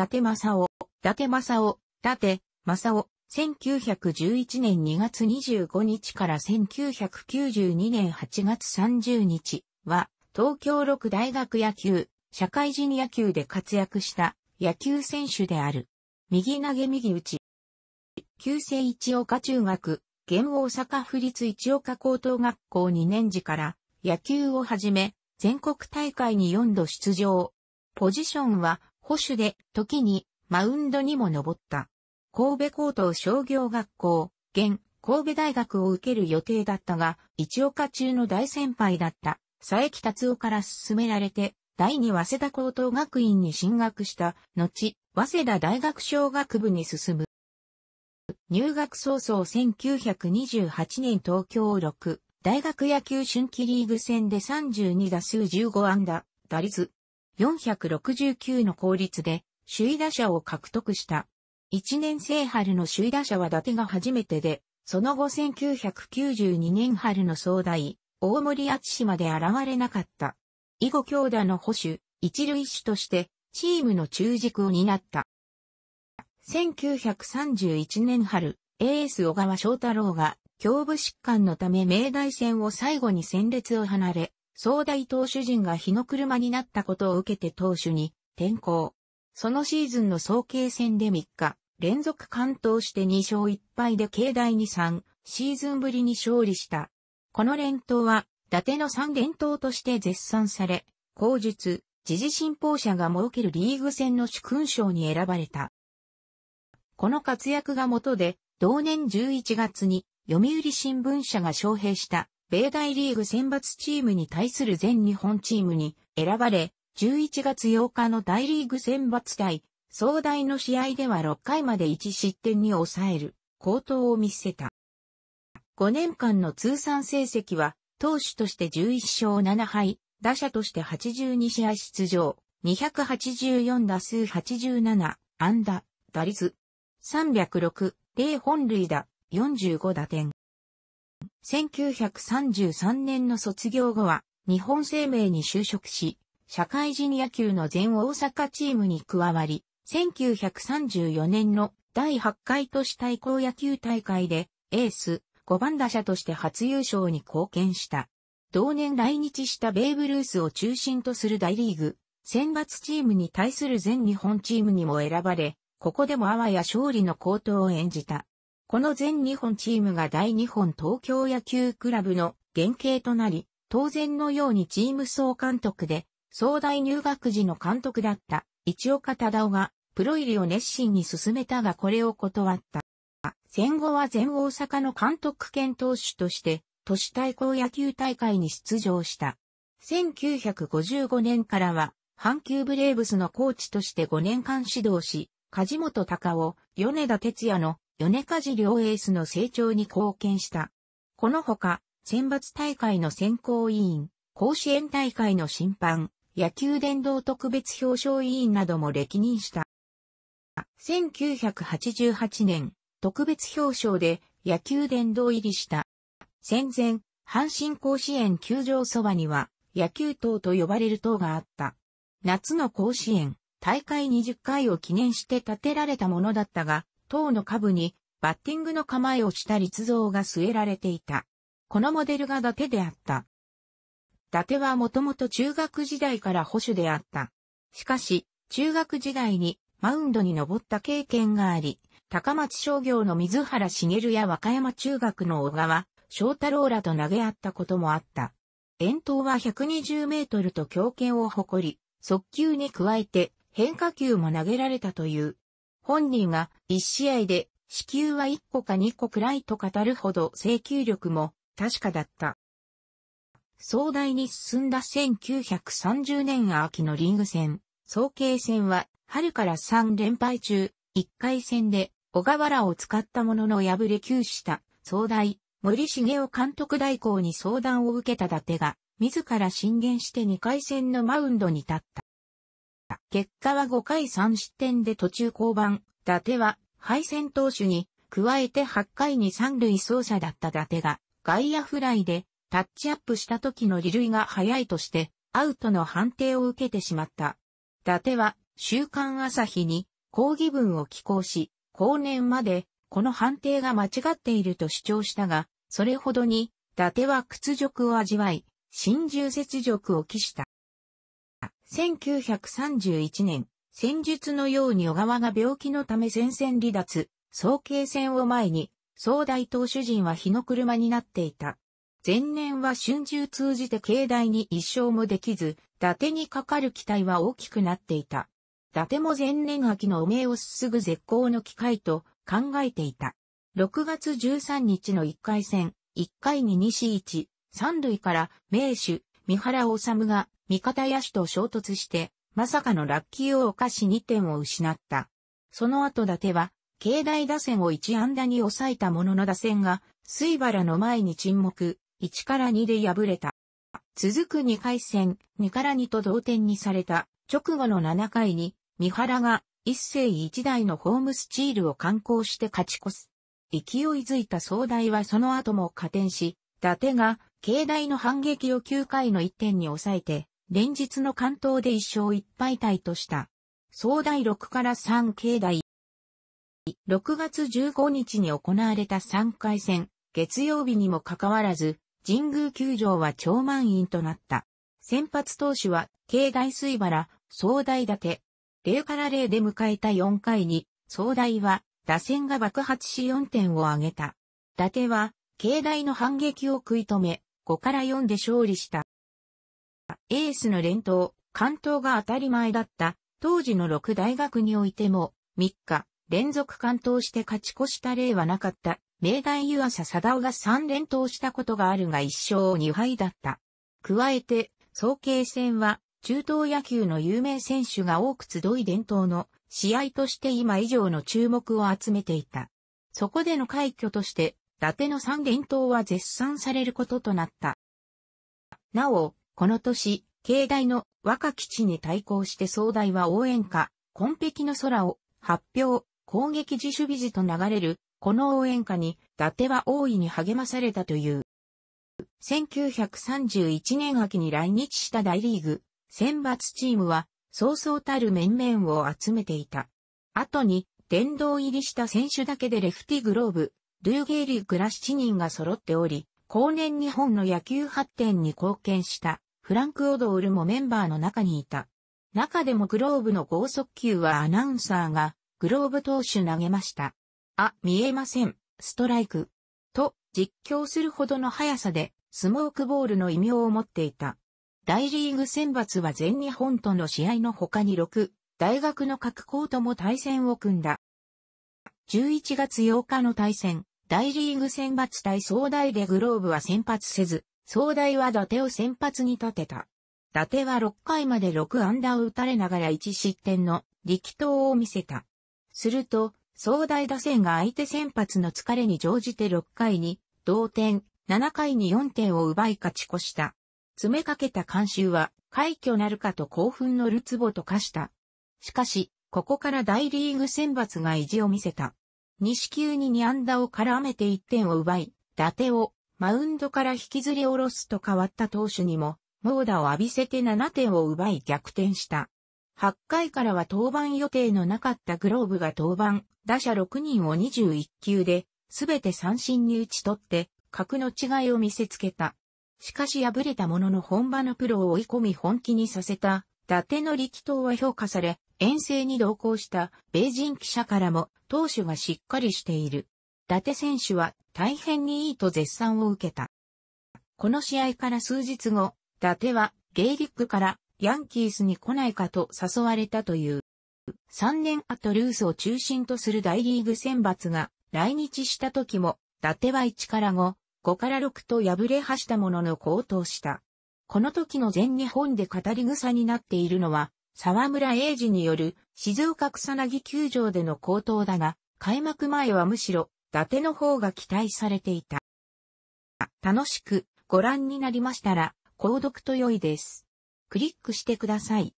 達正夫、伊達正夫、伊達正夫、1911年2月25日から1992年8月30日は、東京六大学野球、社会人野球で活躍した野球選手である。右投げ右打ち。旧制一岡中学、現大阪府立一岡高等学校2年時から野球をはじめ、全国大会に4度出場。ポジションは保守で、時に、マウンドにも登った。神戸高等商業学校、現、神戸大学を受ける予定だったが、一岡中の大先輩だった、佐伯達夫から勧められて、第二早稲田高等学院に進学した、後、早稲田大学商学部に進む。入学早々1928年東京6、大学野球春季リーグ戦で32打数15安打、打率469の効率で首位打者を獲得した。1年生春の首位打者は伊達が初めてで、その後1992年春の総大、大森厚島で現れなかった。以後強打の保守、一塁手としてチームの中軸を担った。1931年春、エース小川翔太郎が胸部疾患のため明大戦を最後に戦列を離れ、総大投手陣が日の車になったことを受けて投手に転向。そのシーズンの総計戦で3日、連続完投して2勝1敗で境内に3シーズンぶりに勝利した。この連投は、伊達の3連投として絶賛され、後述、時事信奉者が設けるリーグ戦の主勲賞に選ばれた。この活躍がもとで、同年11月に読売新聞社が招聘した米大リーグ選抜チームに対する全日本チームに選ばれ、11月8日の大リーグ選抜対、総大の試合では6回まで1失点に抑える、好投を見せた。5年間の通算成績は、投手として11勝7敗、打者として82試合出場、284打数87、安打、打率、306、0本塁打、45打点。1933年の卒業後は、日本生命に就職し、社会人野球の全大阪チームに加わり、1934年の第8回都市対抗野球大会で、エース、5番打者として初優勝に貢献した。同年来日したベーブ・ルースを中心とする大リーグ、選抜チームに対する全日本チームにも選ばれ、ここでもあわや勝利の高騰を演じた。この全日本チームが大日本東京野球クラブの原型となり、当然のようにチーム総監督で、総大入学時の監督だった市岡忠夫がプロ入りを熱心に進めたがこれを断った。戦後は全大阪の監督兼投手として、都市対抗野球大会に出場した。1955年からは、阪急ブレーブスのコーチとして5年間指導し、梶本隆夫、米田哲也の米梶両エースの成長に貢献した。このほか、選抜大会の選考委員、甲子園大会の審判、野球殿堂特別表彰委員なども歴任した。1988年、特別表彰で野球殿堂入りした。戦前、阪神甲子園球場そばには、野球党と呼ばれる党があった。夏の甲子園、大会20回を記念して建てられたものだったが、塔の下部にバッティングの構えをした立像が据えられていた。このモデルが伊達であった。伊達はもともと中学時代から保守であった。しかし、中学時代にマウンドに登った経験があり、高松商業の水原茂や和歌山中学の小川、翔太郎らと投げ合ったこともあった。遠投は120メートルと強肩を誇り、速球に加えて変化球も投げられたという本人が1試合で支給は1個か2個くらいと語るほど請求力も確かだった。壮大に進んだ1930年秋のリング戦、総慶戦は春から3連敗中、1回戦で小河原を使ったものの破れ休した壮大、森重雄監督代行に相談を受けた伊達が、自ら進言して2回戦のマウンドに立った。。結果は5回3失点で途中降板。伊達は敗戦投手に加えて8回に三塁走者だった伊達が外野フライでタッチアップした時の離塁が早いとしてアウトの判定を受けてしまった。伊達は週刊朝日に抗議文を寄稿し、後年までこの判定が間違っていると主張したが、それほどに伊達は屈辱を味わい、心中雪辱を期した。1931年、戦術のように小川が病気のため戦線離脱、早計戦を前に、総大投手陣は日の車になっていた。前年は春秋通じて境内に一勝もできず、伊達にかかる期待は大きくなっていた。伊達も前年秋の汚名をすすぐ絶好の機会と考えていた。6月13日の1回戦、1回に西一、三塁から名手、三原治が味方野手と衝突して、まさかのラッキーを犯し2点を失った。その後伊達は、境内打線を1安打に抑えたものの打線が、水原の前に沈黙、1から2で敗れた。続く2回戦、2から2と同点にされた、直後の7回に、三原が、一世一代のホームスチールを観光して勝ち越す。勢いづいた総大はその後も加点し、伊達が慶大の反撃を9回の1点に抑えて、連日の関東で1勝1敗退とした。総第6から3慶大。6月15日に行われた3回戦、月曜日にもかかわらず、神宮球場は超満員となった。先発投手は、慶大水原、総大立て。0から0で迎えた4回に、総大は、打線が爆発し4点を挙げた。伊達は、慶大の反撃を食い止め、5から4で勝利した。エースの連投、関東が当たり前だった当時の6大学においても3日連続関東して勝ち越した例はなかった明大湯浅貞夫が3連投したことがあるが1勝2敗だった。加えて、総慶戦は中東野球の有名選手が多く集い伝統の試合として今以上の注目を集めていた。そこでの快挙として伊達の三連投は絶賛されることとなった。なお、この年、境内の若吉に対抗して総大は応援歌、紺碧の空を発表、攻撃自主美事と流れる、この応援歌に、伊達は大いに励まされたという。1931年秋に来日した大リーグ、選抜チームは、そうそうたる面々を集めていた。後に、殿堂入りした選手だけでレフティグローブ、ルーゲーリークら7人が揃っており、後年日本の野球発展に貢献したフランク・オドールもメンバーの中にいた。中でもグローブの合速球はアナウンサーがグローブ投手投げました。あ、見えません、ストライク。と実況するほどの速さでスモークボールの異名を持っていた。大リーグ選抜は全日本との試合の他に6、大学の各校とも対戦を組んだ。11月8日の対戦、大リーグ選抜対総大でグローブは先発せず、総大は伊達を先発に立てた。伊達は6回まで6安打を打たれながら1失点の力投を見せた。すると、総大打線が相手先発の疲れに乗じて6回に同点、7回に4点を奪い勝ち越した。詰めかけた監修は、快挙なるかと興奮のるつぼと化した。しかし、ここから大リーグ選抜が意地を見せた。西球に2安打を絡めて1点を奪い、伊達をマウンドから引きずり下ろすと変わった投手にも、猛打を浴びせて7点を奪い逆転した。8回からは登板予定のなかったグローブが登板、打者6人を21球で、すべて三振に打ち取って、格の違いを見せつけた。しかし敗れたものの本場のプロを追い込み本気にさせた、伊達の力投は評価され、遠征に同行した米人記者からも投手がしっかりしている。伊達選手は大変にいいと絶賛を受けた。この試合から数日後、伊達はゲイリックからヤンキースに来ないかと誘われたという。3年後ルースを中心とする大リーグ選抜が来日した時も、伊達は1から5、5から6と敗れはしたものの高騰した。この時の全日本で語り草になっているのは、沢村英二による静岡草薙球場での高騰だが、開幕前はむしろ、伊達の方が期待されていた。楽しくご覧になりましたら、購読と良いです。クリックしてください。